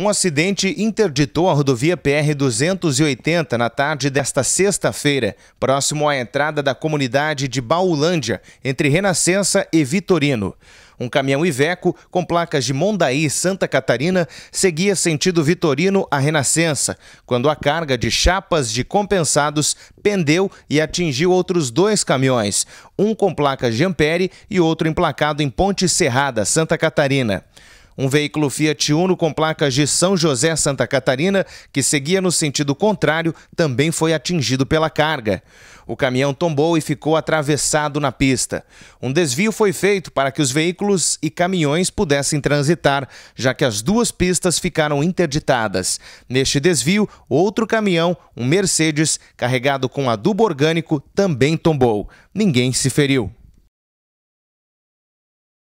Um acidente interditou a rodovia PR-280 na tarde desta sexta-feira, próximo à entrada da comunidade de Baulândia, entre Renascença e Vitorino. Um caminhão Iveco, com placas de Mondaí, Santa Catarina, seguia sentido Vitorino a Renascença, quando a carga de chapas de compensados pendeu e atingiu outros dois caminhões, um com placas de Ampere e outro emplacado em Ponte Serrada, Santa Catarina um veículo Fiat Uno com placas de São José, Santa Catarina, que seguia no sentido contrário, também foi atingido pela carga. O caminhão tombou e ficou atravessado na pista. Um desvio foi feito para que os veículos e caminhões pudessem transitar, já que as duas pistas ficaram interditadas. Neste desvio, outro caminhão, um Mercedes, carregado com adubo orgânico, também tombou. Ninguém se feriu.